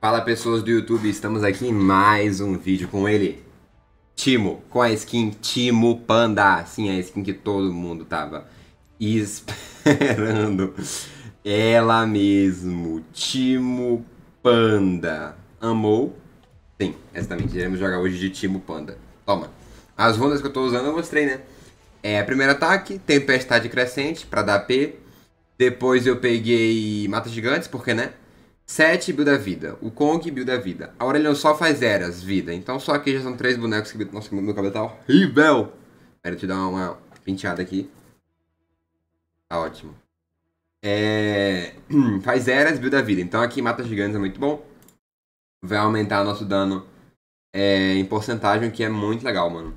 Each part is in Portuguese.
Fala pessoas do YouTube, estamos aqui em mais um vídeo com ele, Timo, com a skin Timo Panda, sim, a skin que todo mundo tava esperando, ela mesmo, Timo Panda, amou? Sim, também. iremos jogar hoje de Timo Panda, toma, as runas que eu tô usando eu mostrei, né? É, primeiro ataque, Tempestade Crescente, pra dar AP, depois eu peguei Mata Gigantes, porque né? 7 a vida. O Kong a vida. A Aurelion só faz eras, vida. Então só aqui já são três bonecos que. Nossa, meu cabelo tá horrível! Quero te dar uma penteada aqui. Tá ótimo. É... faz eras, a vida. Então aqui mata gigantes é muito bom. Vai aumentar nosso dano é... em porcentagem, que é muito legal, mano.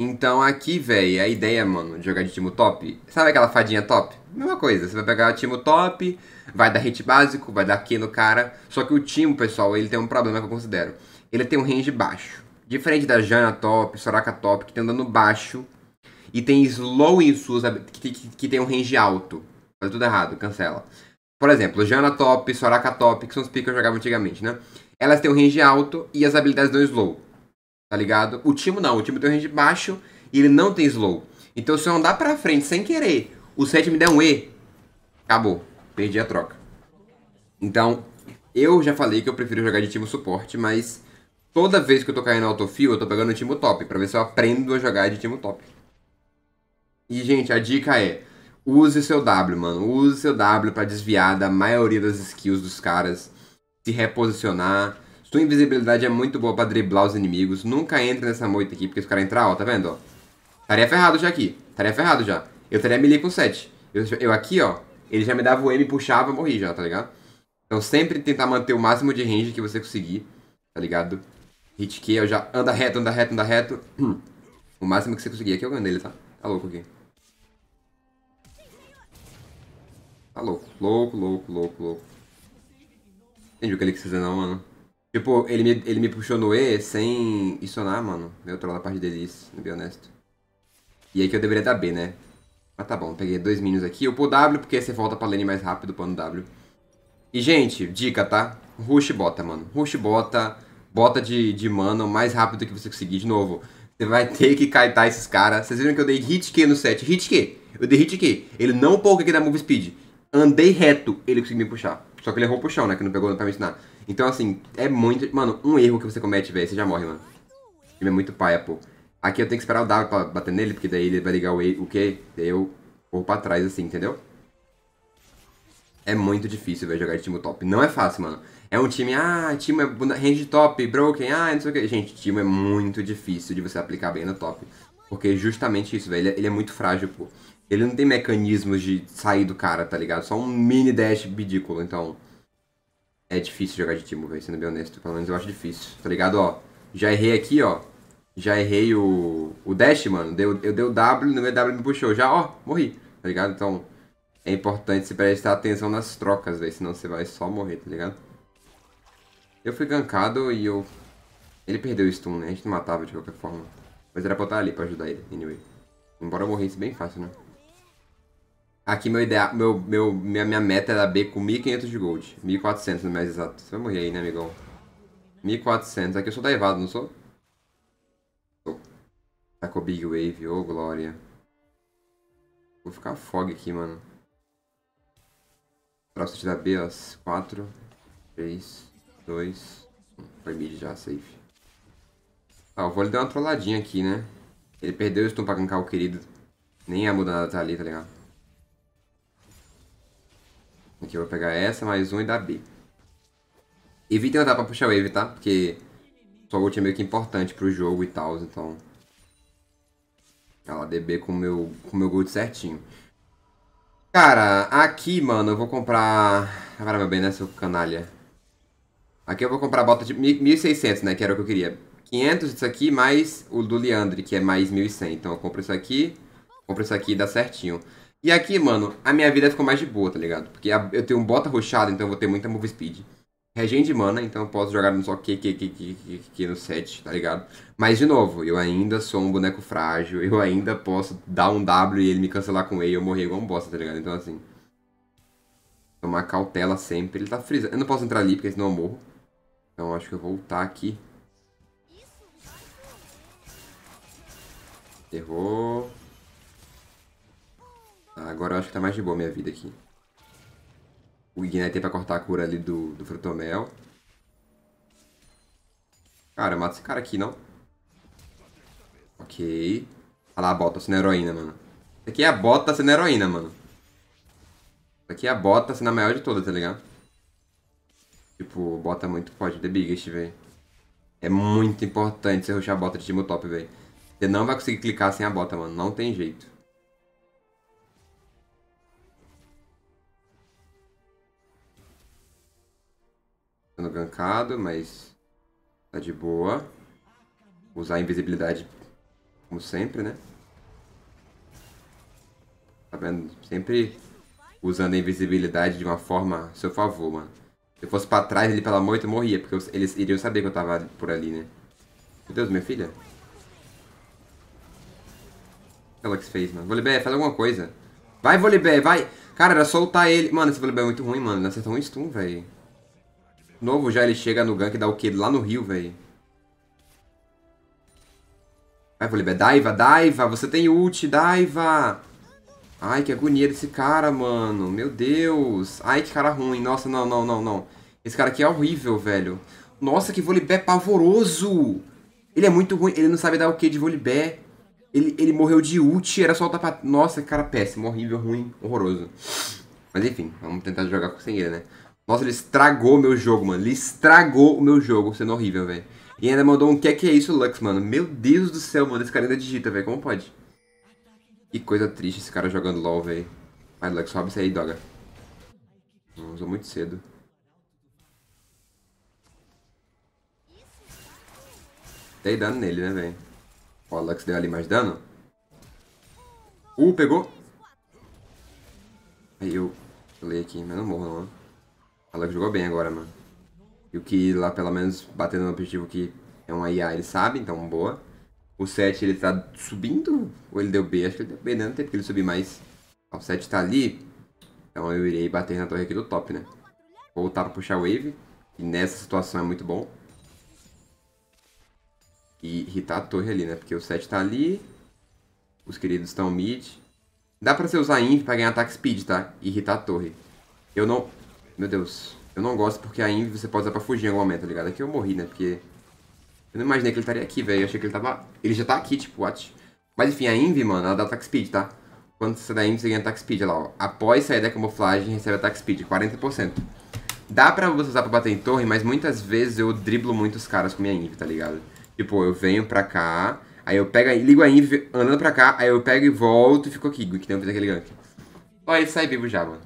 Então aqui, velho, a ideia, mano, de jogar de time top, sabe aquela fadinha top? Mesma coisa, você vai pegar o time top, vai dar hit básico, vai dar aqui no cara. Só que o time, pessoal, ele tem um problema que eu considero. Ele tem um range baixo. Diferente da Jana top, Soraka top, que tem dando baixo. E tem slow em suas, que, que, que tem um range alto. Faz tudo errado, cancela. Por exemplo, Jana top, Soraka top, que são os piques que eu jogava antigamente, né? Elas têm um range alto e as habilidades dão slow tá ligado? O Timo não, o Timo tem um range baixo e ele não tem slow. Então se eu andar pra frente sem querer, o 7 me der um E, acabou, perdi a troca. Então, eu já falei que eu prefiro jogar de Timo suporte, mas toda vez que eu tô caindo no autofill, eu tô pegando o Timo top, pra ver se eu aprendo a jogar de Timo top. E, gente, a dica é, use seu W, mano, use seu W pra desviar da maioria das skills dos caras, se reposicionar sua invisibilidade é muito boa pra driblar os inimigos. Nunca entra nessa moita aqui, porque se o cara entrar, ó, tá vendo, ó? Estaria ferrado já aqui. Estaria ferrado já. Eu teria melee com 7. Eu, eu aqui, ó, ele já me dava o M, e puxava, morri já, tá ligado? Então sempre tentar manter o máximo de range que você conseguir, tá ligado? Hit Q, eu já anda reto, anda reto, anda reto. o máximo que você conseguir. Aqui eu é ganho dele, tá? Tá louco aqui. Tá louco, louco, louco, louco, louco. Entendi o que ele precisa não, mano. Tipo, ele me, ele me puxou no E sem isonar, mano. Eu troll a parte dele isso, bem honesto. E aí que eu deveria dar B, né? Mas tá bom, peguei dois minions aqui. Eu pulo W porque você volta pra lane mais rápido, pano W. E, gente, dica, tá? Rush bota, mano. Rush bota, bota de, de mana mais rápido que você conseguir. De novo, você vai ter que kaitar esses caras. Vocês viram que eu dei hit Q no set? Hit Q. Eu dei hit Q. Ele não pouco aqui da move speed. Andei reto, ele conseguiu me puxar. Só que ele errou o puxão, né? Que não pegou pra me ensinar. Então, assim, é muito. Mano, um erro que você comete, velho, você já morre, mano. Ele é muito paia, pô. Aqui eu tenho que esperar o W pra bater nele, porque daí ele vai ligar o, e, o Q, daí eu vou pra trás, assim, entendeu? É muito difícil, velho, jogar de time top. Não é fácil, mano. É um time, ah, time é range top, broken, ah, não sei o que. Gente, time é muito difícil de você aplicar bem no top. Porque justamente isso, velho, é, ele é muito frágil, pô. Ele não tem mecanismos de sair do cara, tá ligado? Só um mini dash ridículo, então... É difícil jogar de Timo, velho, sendo bem honesto. Pelo menos eu acho difícil, tá ligado? Ó, já errei aqui, ó. Já errei o, o dash, mano. Deu, eu dei o W, no meu W me puxou. Já, ó, morri, tá ligado? Então, é importante se prestar atenção nas trocas, velho. Senão você vai só morrer, tá ligado? Eu fui gankado e eu... Ele perdeu o stun, né? A gente não matava de qualquer forma. Mas era pra eu estar ali pra ajudar ele, anyway. Embora eu morresse bem fácil, né? Aqui meu ideal, meu, meu, minha, minha meta era B com 1.500 de gold. 1.400 no né, mais exato. Você vai morrer aí, né, amigão? 1.400. Aqui eu sou daivado, não sou? Sou. Tá com Big Wave. Ô, oh, glória. Vou ficar fog aqui, mano. Próximo da B, ó. 4, 3, 2, 1. Foi mid já, safe. Tá, o Vole deu uma trolladinha aqui, né? Ele perdeu o stun pra gankar o querido. Nem ia mudar nada, tá ali, tá ligado? Aqui eu vou pegar essa, mais um e dar B. Evitem andar pra puxar wave, tá? Porque sua ult é meio que importante pro jogo e tal, então... Ela DB com meu, o com meu gold certinho. Cara, aqui, mano, eu vou comprar... Agora, meu bem, né, seu canalha? Aqui eu vou comprar a bota de 1.600, né, que era o que eu queria. 500 isso aqui, mais o do Leandre, que é mais 1.100. Então eu compro isso aqui, compro isso aqui e dá certinho. E aqui, mano, a minha vida ficou mais de boa, tá ligado? Porque eu tenho um bota rochado, então eu vou ter muita move speed. Regen de mana, então eu posso jogar no só que que que que no set, tá ligado? Mas, de novo, eu ainda sou um boneco frágil, eu ainda posso dar um W e ele me cancelar com E e eu morrer igual um bosta, tá ligado? Então, assim... Tomar cautela sempre. Ele tá frisando. Eu não posso entrar ali, porque senão eu morro. Então, acho que eu vou voltar aqui. Errou agora eu acho que tá mais de boa minha vida aqui. O Ignite tem pra cortar a cura ali do, do Frutomel. Cara, mata esse cara aqui, não? Ok. Olha lá a bota tá sendo heroína, mano. Isso aqui é a bota tá sendo heroína, mano. Isso aqui é a bota tá sendo a maior de todas, tá ligado? Tipo, bota muito forte. The biggest, velho. É muito importante você rushar a bota de time top, velho. Você não vai conseguir clicar sem a bota, mano. Não tem jeito. Sendo gankado, mas tá de boa. Usar a invisibilidade como sempre, né? Sabendo, tá sempre usando a invisibilidade de uma forma a seu favor, mano. Se eu fosse pra trás ele pela moita, eu morria, porque eles iriam saber que eu tava por ali, né? Meu Deus, minha filha. O que ela que fez, mano? Volibear, faz alguma coisa. Vai, Volibear, vai! Cara, era soltar ele. Mano, esse Volibear é muito ruim, mano. Ele acertou um stun, velho. Novo já, ele chega no gank e dá o que lá no rio, velho. Ah, Vai, Volibear. Daiva, Daiva, você tem ult, Daiva. Ai, que agonia desse cara, mano. Meu Deus. Ai, que cara ruim. Nossa, não, não, não, não. Esse cara aqui é horrível, velho. Nossa, que Volibear é pavoroso. Ele é muito ruim. Ele não sabe dar o que de Volibear. Ele, ele morreu de ult, era só o tapa... Nossa, cara péssimo, horrível, ruim, horroroso. Mas enfim, vamos tentar jogar sem ele, né? Nossa, ele estragou meu jogo, mano. Ele estragou o meu jogo, sendo horrível, velho. E ainda mandou um que é que é isso, Lux, mano. Meu Deus do céu, mano. Esse cara ainda digita, velho. Como pode? Que coisa triste esse cara jogando LOL, velho. Vai, Lux, sobe isso aí, doga. usou muito cedo. Dei dano nele, né, velho? Ó, o Lux deu ali mais dano. Uh, pegou. Aí eu Falei aqui, mas não morro, não. Né? Alex jogou bem agora, mano. E o que lá, pelo menos, batendo no objetivo que é uma IA, ele sabe, então boa. O 7 ele tá subindo, ou ele deu B? Acho que ele deu B, né? Não tem porque ele subir mais. O 7 tá ali, então eu irei bater na torre aqui do top, né? Voltar pra puxar wave, e nessa situação é muito bom. E irritar a torre ali, né? Porque o 7 tá ali, os queridos estão mid. Dá pra você usar inf pra ganhar ataque speed, tá? E irritar a torre. Eu não... Meu Deus. Eu não gosto porque a Invi você pode usar pra fugir em algum momento, tá ligado? Aqui eu morri, né? Porque. Eu não imaginei que ele estaria aqui, velho. Eu achei que ele tava. Ele já tá aqui, tipo, what? Mas enfim, a Invi, mano, ela dá attack speed, tá? Quando você dá Invi, você ganha attack speed, olha lá, ó. Após sair da camuflagem, recebe ataque speed, 40%. Dá pra você usar pra bater em torre, mas muitas vezes eu driblo muitos caras com minha Invi, tá ligado? Tipo, eu venho pra cá, aí eu pego, ligo a Invi andando pra cá, aí eu pego e volto e fico aqui, que nem eu fiz aquele gank. Ó, ele sai vivo já, mano.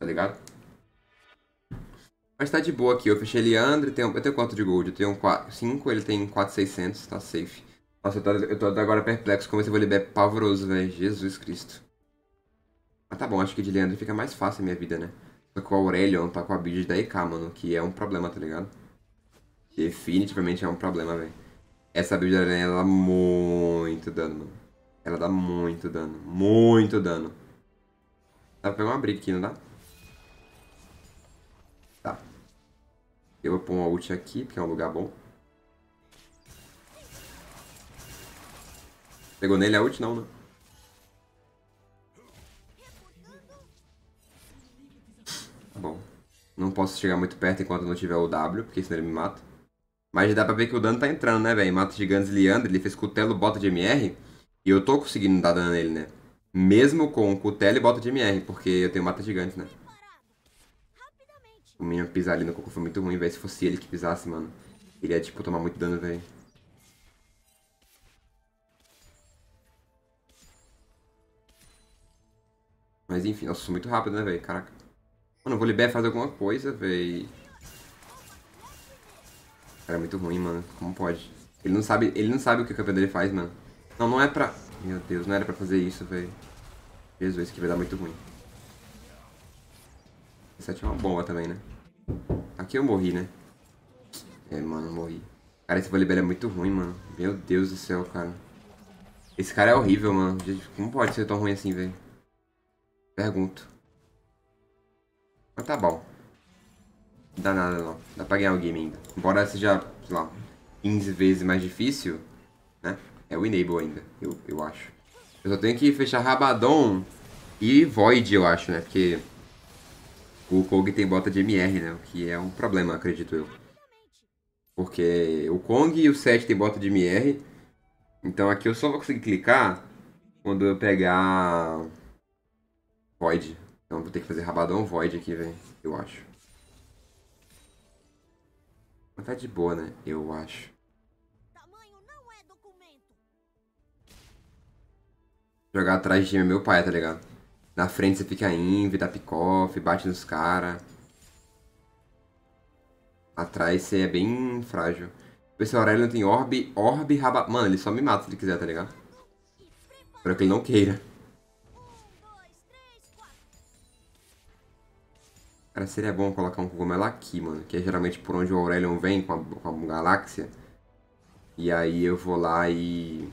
Tá ligado? Mas tá de boa aqui. Eu fechei Leandro. Tenho, eu tenho quanto de gold? Eu tenho 5, ele tem 4,600. Tá safe. Nossa, eu tô, eu tô agora perplexo como esse vou liberar é pavoroso, velho. Jesus Cristo. Mas tá bom, acho que de Leandro fica mais fácil a minha vida, né? Tô com o Aurelion, tá com a build da EK, mano. Que é um problema, tá ligado? Definitivamente é um problema, velho. Essa build da Aurelion, ela dá muito dano, mano. Ela dá muito dano. Muito dano. Dá pra pegar uma briga aqui, não dá? Eu vou pôr uma ult aqui, porque é um lugar bom. Pegou nele a ult? Não, né? Tá bom. Não posso chegar muito perto enquanto não tiver o W, porque senão ele me mata. Mas dá pra ver que o dano tá entrando, né, velho? Mata gigantes Leandro, ele fez cutelo, bota de MR. E eu tô conseguindo dar dano nele, né? Mesmo com cutelo e bota de MR, porque eu tenho mata gigantes, né? O tipo, menino pisar ali no cocô foi muito ruim, velho. Se fosse ele que pisasse, mano, ele ia, tipo, tomar muito dano, velho. Mas enfim, nossa, sou muito rápido, né, velho? Caraca. Mano, o liberar faz alguma coisa, velho. Cara, é muito ruim, mano. Como pode? Ele não sabe, ele não sabe o que o campeão dele faz, mano. Não, não é pra... Meu Deus, não era pra fazer isso, velho. Jesus, que vai dar muito ruim. Essa é uma bomba também, né? Aqui eu morri, né? É, mano, eu morri. Cara, esse voleibol é muito ruim, mano. Meu Deus do céu, cara. Esse cara é horrível, mano. Gente, como pode ser tão ruim assim, velho? Pergunto. Mas tá bom. Não dá nada, não. Dá pra ganhar o game ainda. Embora seja, sei lá, 15 vezes mais difícil, né? É o Enable ainda, eu, eu acho. Eu só tenho que fechar Rabadon e Void, eu acho, né? Porque o Kong tem bota de MR, né? O que é um problema, acredito eu. Porque o Kong e o 7 tem bota de MR. Então aqui eu só vou conseguir clicar quando eu pegar Void. Então vou ter que fazer Rabadão Void aqui, velho. Eu acho. Mas tá de boa, né? Eu acho. Jogar atrás de é meu pai, tá ligado? Na frente você fica inv, dá pick-off, bate nos caras. Atrás você é bem frágil. Vê se o Aurelion tem orb, orb, raba... Mano, ele só me mata se ele quiser, tá ligado? Espero que ele não queira. Cara, seria bom colocar um cogumelo aqui, mano. Que é geralmente por onde o Aurelion vem com a, com a galáxia. E aí eu vou lá e...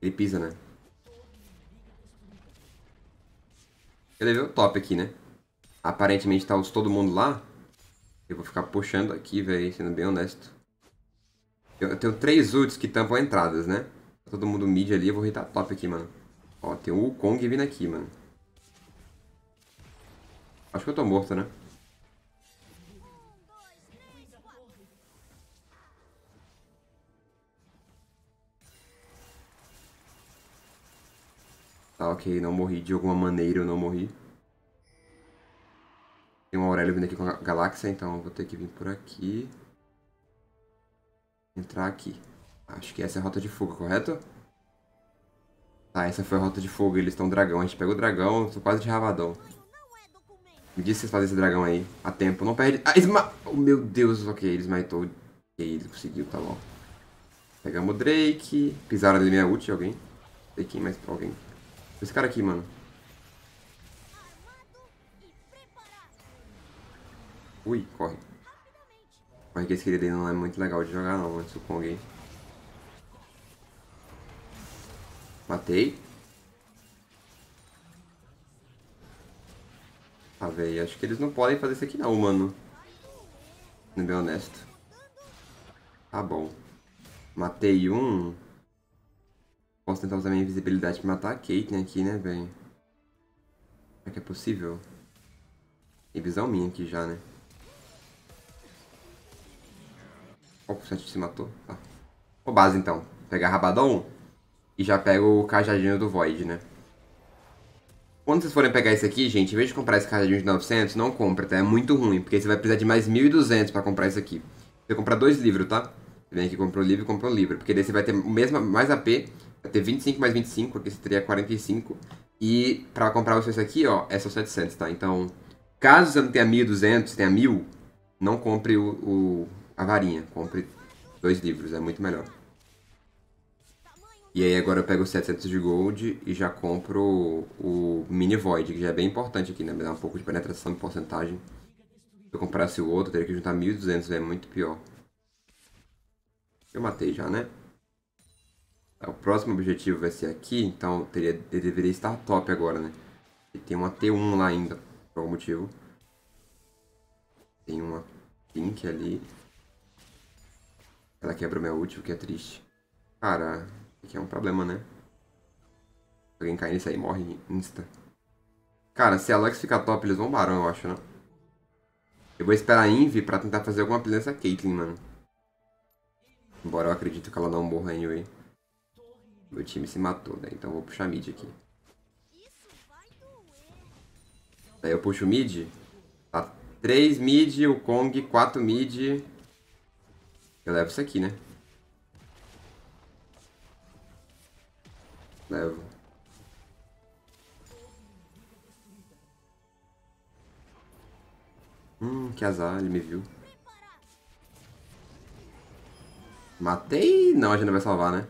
Ele pisa, né? Ele ver o top aqui, né? Aparentemente tá os, todo mundo lá. Eu vou ficar puxando aqui, velho, sendo bem honesto. Eu, eu tenho três ults que tampam entradas, né? Tá todo mundo mid ali, eu vou hitar top aqui, mano. Ó, tem o Wukong vindo aqui, mano. Acho que eu tô morto, né? Tá, ok, não morri de alguma maneira, eu não morri. Tem um Aurélio vindo aqui com a galáxia, então vou ter que vir por aqui. Entrar aqui. Acho que essa é a rota de fuga, correto? Tá, essa foi a rota de fuga, eles estão dragão. A gente pega o dragão, sou quase de Ravadão. Me disse se vocês fazem esse dragão aí. A tempo, não perde. Ah, esma... Oh, meu Deus, ok, ele smitou. Ok, ele conseguiu, tá bom. Pegamos o Drake. Pisaram na minha ult, alguém? Não sei quem, mas pra alguém. Esse cara aqui, mano. Ui, corre. Corre que esse querido não é muito legal de jogar não, antes do Kong, Matei. Ah, velho, acho que eles não podem fazer isso aqui não, mano. Não meu bem honesto. Tá bom. Matei um... Posso tentar usar minha invisibilidade pra matar a Caitlyn né, aqui, né, velho? Será que é possível? Tem visão minha aqui já, né? Ó, o 7 se matou. Tá. base, então. Pegar Rabadon e já pego o cajadinho do Void, né? Quando vocês forem pegar esse aqui, gente, em vez de comprar esse cajadinho de 900, não compra, tá? É muito ruim, porque você vai precisar de mais 1.200 pra comprar isso aqui. Você comprar dois livros, tá? Você vem aqui, um livro, e um livro. Porque daí você vai ter mesmo, mais AP vai ter 25 mais 25, porque você teria 45. E para comprar vocês aqui, ó, é só 700, tá? Então, caso você não tenha 1.200, tenha 1.000, não compre o, o, a varinha. Compre dois livros, é muito melhor. E aí agora eu pego 700 de gold e já compro o, o mini void, que já é bem importante aqui, né? Me dá um pouco de penetração e porcentagem. Se eu comprasse o outro, eu teria que juntar 1.200, é muito pior. Eu matei já, né? É, o próximo objetivo vai ser aqui, então teria, deveria estar top agora, né? E tem uma T1 lá ainda, por algum motivo. Tem uma Pink ali. Ela quebra o meu útil o que é triste. Cara, aqui é um problema, né? Alguém cair nisso aí, morre insta. Cara, se a Lux ficar top, eles vão barão, eu acho, né? Eu vou esperar a Envy pra tentar fazer alguma presença Caitlyn, mano. Embora eu acredito que ela não morra anyway. Meu time se matou, né? Então vou puxar mid aqui. Daí eu puxo mid. Tá 3 mid, o Kong, 4 mid. Eu levo isso aqui, né? Levo. Hum, que azar, ele me viu. Matei? Não, a gente não vai salvar, né?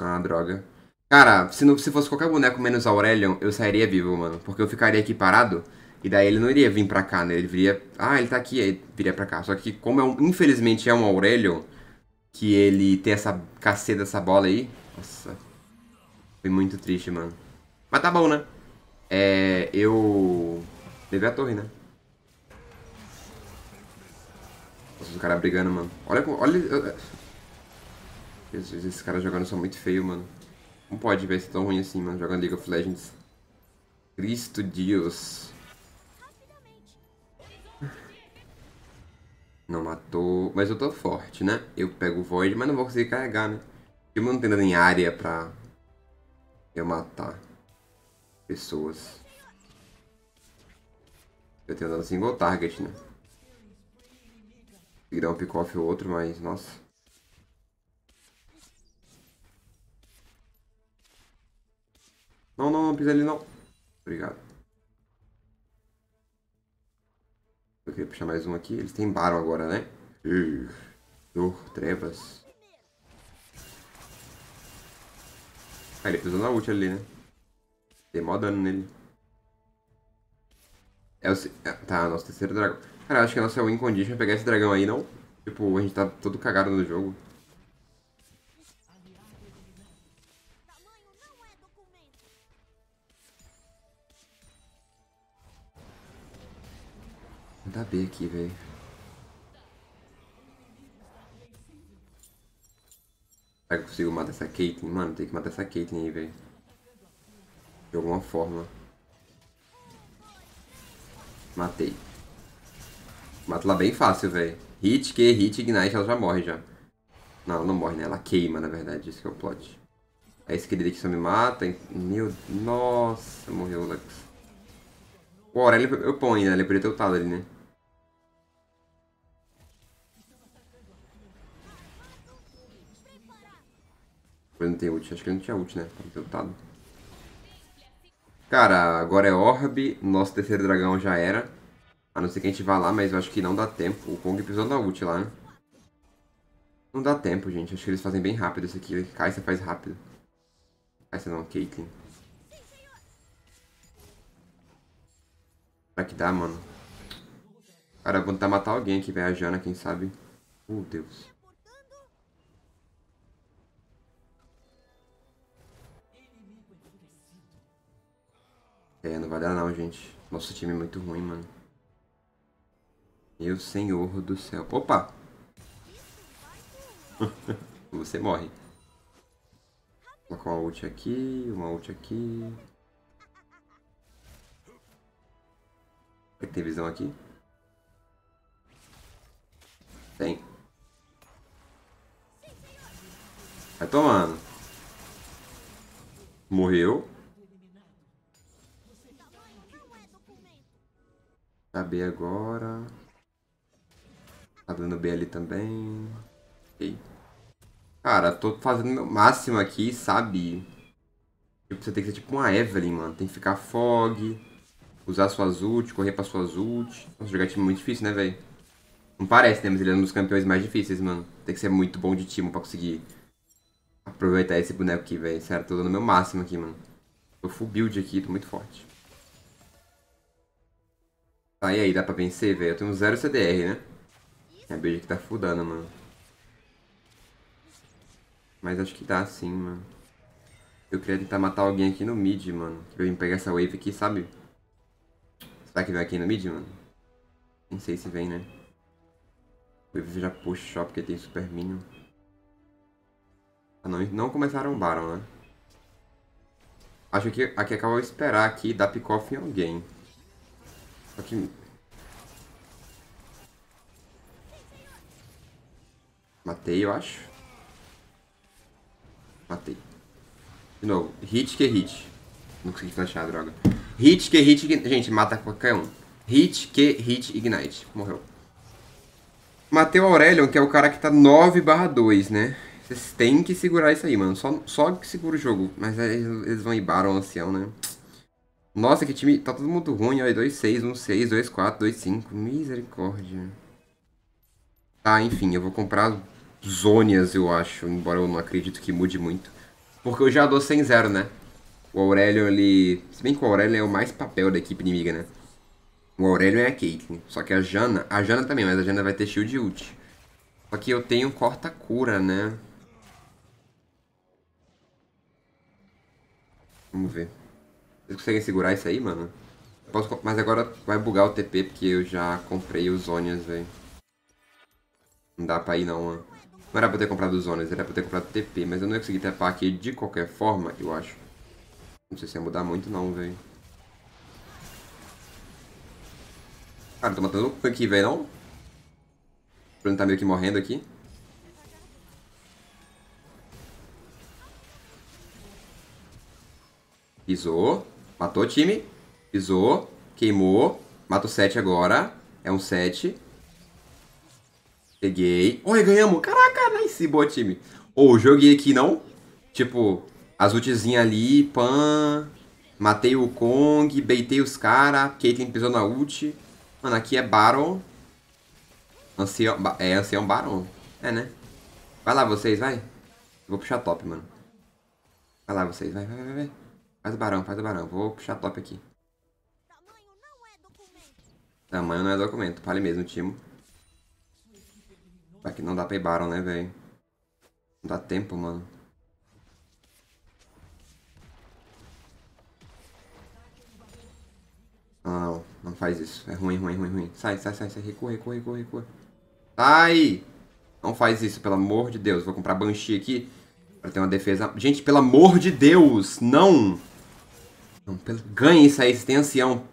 Ah, droga. Cara, se, não, se fosse qualquer boneco menos Aurelion, eu sairia vivo, mano. Porque eu ficaria aqui parado. E daí ele não iria vir pra cá, né? Ele viria. Ah, ele tá aqui, aí viria pra cá. Só que, como é um, infelizmente é um Aurelion, que ele tem essa caceta dessa bola aí. Nossa. Foi muito triste, mano. Mas tá bom, né? É. Eu. Levei a torre, né? Nossa, os caras brigando, mano. Olha. olha Jesus, esses caras jogando são muito feios, mano. Não pode ver se tão ruim assim, mano, jogando League of Legends. Cristo Deus. Não matou. Mas eu tô forte, né? Eu pego o Void, mas não vou conseguir carregar, né? Eu não tenho nem área pra eu matar pessoas. Eu tenho dado single assim, target, né? Virar um pick-off ou outro, mas nossa. Não, não, não pisa ali não. Obrigado. Eu queria puxar mais um aqui. Eles têm Baron agora, né? Uh, dor, trevas. Ah, ele pisou na ult ali, né? Dei mó dano nele. É o... É, tá, nosso terceiro dragão. Cara, acho que a nossa win condition é pegar esse dragão aí, não? Tipo, a gente tá todo cagado no jogo. dar B aqui, velho. Será que eu consigo matar essa Caitlyn? Mano, tem que matar essa Caitlyn aí, velho. De alguma forma. Matei. Mato lá bem fácil, velho. Hit, Q, hit, ignite, ela já morre já. Não, ela não morre, né? Ela queima, na verdade. Isso que é o plot. Aí esse querido aqui só me mata. Meu... Nossa, morreu o Lux. O Aurélio eu ponho, né? Ele preto ter ultado ali, né? Mas não tem ult, acho que ele não tinha ult, né? Tá lutado. Cara, agora é Orb, nosso terceiro dragão já era. A não ser que a gente vá lá, mas eu acho que não dá tempo. O Kong precisou da ult lá, né? Não dá tempo, gente. Acho que eles fazem bem rápido isso aqui. Kai'Sa faz rápido. Kai'Sa não, Caitlyn. Será que dá, mano? Cara, vou tentar matar alguém aqui, velho. A Jana, quem sabe. Oh, Deus. Não vai dar não, gente. Nosso time é muito ruim, mano. Meu senhor do céu. Opa! Você morre. Vou colocar uma ult aqui, uma ult aqui. Será que tem visão aqui? Tem. Vai tomando. Morreu. Tá B agora. Tá dando B ali também. Ok. Cara, tô fazendo meu máximo aqui, sabe? Tipo, você tem que ser tipo uma Evelyn, mano. Tem que ficar fog, usar suas ult, correr pra suas ult. Nossa, jogar time é muito difícil, né, velho? Não parece, né? Mas ele é um dos campeões mais difíceis, mano. Tem que ser muito bom de time pra conseguir aproveitar esse boneco aqui, velho. Sério, tô dando meu máximo aqui, mano. Tô full build aqui, tô muito forte. Tá, ah, e aí, dá pra vencer, velho? Eu tenho zero CDR, né? A build que tá fudando, mano. Mas acho que dá sim, mano. Eu queria tentar matar alguém aqui no mid, mano. Que vem pegar essa wave aqui, sabe? Será que vem aqui no mid, mano? Não sei se vem, né? Wave já puxa, porque tem super minion. Ah, não, não começaram Baron, né? Acho que aqui acaba eu esperar aqui dar pick-off em alguém. Aqui. Matei, eu acho. Matei. De novo. Hit que hit. Não consegui a droga. Hit que hit. Gente, mata qualquer um. Hit que hit ignite. Morreu. Matei o Aurelion, que é o cara que tá 9 2, né? Vocês têm que segurar isso aí, mano. Só, só que segura o jogo. Mas aí eles vão ir o Ancião, né? Nossa, que time. Tá todo mundo ruim, ó. 2-6, 1-6, 2-4, 2-5. Misericórdia. Tá, enfim, eu vou comprar Zônias, eu acho. Embora eu não acredito que mude muito. Porque eu já dou 100-0, né? O Aurélio, ele. Se bem que o Aurélio é o mais papel da equipe inimiga, né? O Aurélio é a Caitlyn. Só que a Jana. A Jana também, mas a Jana vai ter shield e ult. Só que eu tenho corta-cura, né? Vamos ver. Vocês conseguem segurar isso aí, mano? Posso, mas agora vai bugar o TP porque eu já comprei os Zonias, velho. Não dá pra ir não, mano. Não era pra ter comprado os Zonias, era pra ter comprado o TP, mas eu não ia conseguir tapar aqui de qualquer forma, eu acho. Não sei se ia mudar muito não, velho. Cara, eu tô matando um aqui, velho, não? O Bruno tá meio que morrendo aqui. Pisou. Matou o time. Pisou. Queimou. Mata o 7 agora. É um 7. Peguei. oi ganhamos. Caraca, nice. Boa, time. Ou oh, joguei aqui, não? Tipo, as ultzinhas ali. Pan. Matei o Kong. Beitei os caras. Caitlyn pisou na ult. Mano, aqui é Baron. Ancião, é Ancião Baron? É, né? Vai lá vocês, vai. vou puxar top, mano. Vai lá vocês, vai, vai, vai, vai. Faz o barão, faz o barão. Vou puxar top aqui. Tamanho não é documento. Tamanho não é documento. Fale mesmo, Timo. Aqui que não dá pra ir barão, né, velho? Não dá tempo, mano. Não, não, não faz isso. É ruim, ruim, ruim, ruim. Sai, sai, sai, sai. Recua, recua, recua, recua. Sai! Não faz isso, pelo amor de Deus. Vou comprar Banshee aqui pra ter uma defesa. Gente, pelo amor de Deus, não! Não, ganhe isso aí, você tem ancião.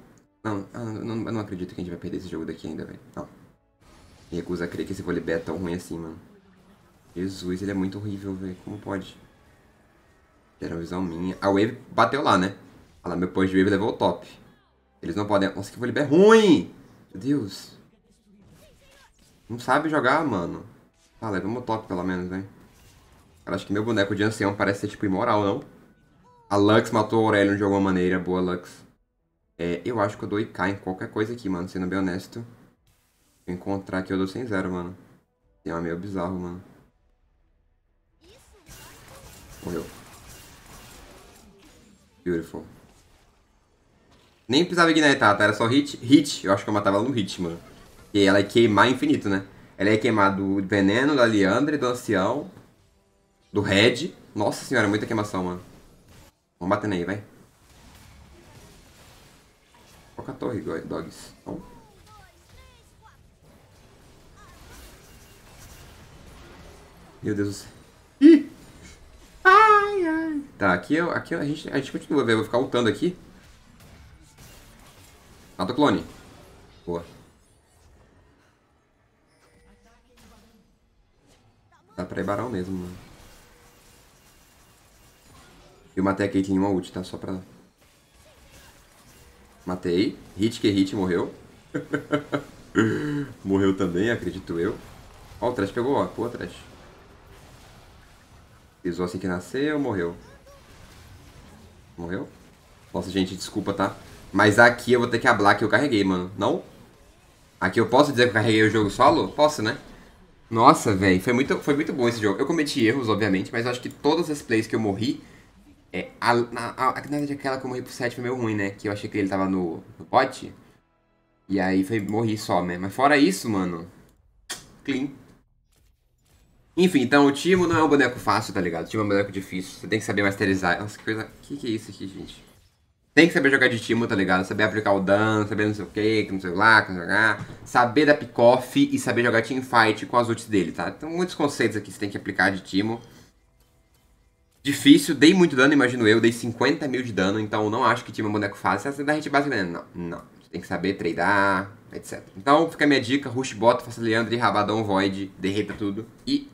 Não, eu não, eu não acredito que a gente vai perder esse jogo daqui ainda, velho. Não. Me recuso a crer que esse vôlei é tão ruim assim, mano. Jesus, ele é muito horrível, velho. Como pode? Era uma visão minha. A Wave bateu lá, né? Olha lá, meu pós de Wave levou o top. Eles não podem... Nossa, que vôlei é ruim! Meu Deus. Não sabe jogar, mano. Ah, levamos o top, pelo menos, velho. Né? Acho que meu boneco de ancião parece ser, tipo, imoral, não? A Lux matou o Aurelion de alguma maneira. Boa, Lux. É, eu acho que eu dou IK em qualquer coisa aqui, mano. Sendo bem honesto. Se eu encontrar aqui, eu dou sem zero, mano. Tem é meio bizarro, mano. Morreu. Beautiful. Nem precisava ignitar, tá? Era só hit. Hit. Eu acho que eu matava ela no hit, mano. E ela ia queimar infinito, né? Ela ia queimar do veneno, da Leandre, do ancião, do Red. Nossa senhora, muita queimação, mano. Vamos batendo aí, vai. Foca a torre, dogs. Meu Deus do céu. Ih! Ai, ai. Tá, aqui, eu, aqui a, gente, a gente continua, velho. Eu vou ficar lutando aqui. Mata clone. Boa. Dá pra ir barão mesmo, mano. Eu matei a Caitlyn em uma ult, tá? Só pra... Matei. Hit que hit, morreu. morreu também, acredito eu. Ó, o Trash pegou, ó. Pô, Trash. Pisou assim que nasceu, morreu. Morreu? Nossa, gente, desculpa, tá? Mas aqui eu vou ter que ablar que eu carreguei, mano. Não? Aqui eu posso dizer que eu carreguei o jogo solo? Posso, né? Nossa, velho, foi muito, foi muito bom esse jogo. Eu cometi erros, obviamente, mas eu acho que todas as plays que eu morri é, a, a, a, na verdade, aquela que eu morri pro 7 foi meio ruim, né? Que eu achei que ele tava no, no pote. E aí foi morri só, né? Mas fora isso, mano. Clean. Enfim, então o Timo não é um boneco fácil, tá ligado? O Timo é um boneco difícil. Você tem que saber masterizar. Nossa, que coisa. Que que é isso aqui, gente? Tem que saber jogar de Timo, tá ligado? Saber aplicar o dano, saber não sei o que, não sei lá, que não sei lá. Saber da pick-off e saber jogar teamfight com as ults dele, tá? Então, muitos conceitos aqui que você tem que aplicar de Timo difícil, dei muito dano, imagino eu, dei 50 mil de dano, então não acho que tinha uma é um boneco fácil. Essa é da rede básica, não, não. Tem que saber treinar etc. Então fica a minha dica, rush bota, faça Leandro e Rabadão Void, derreta tudo e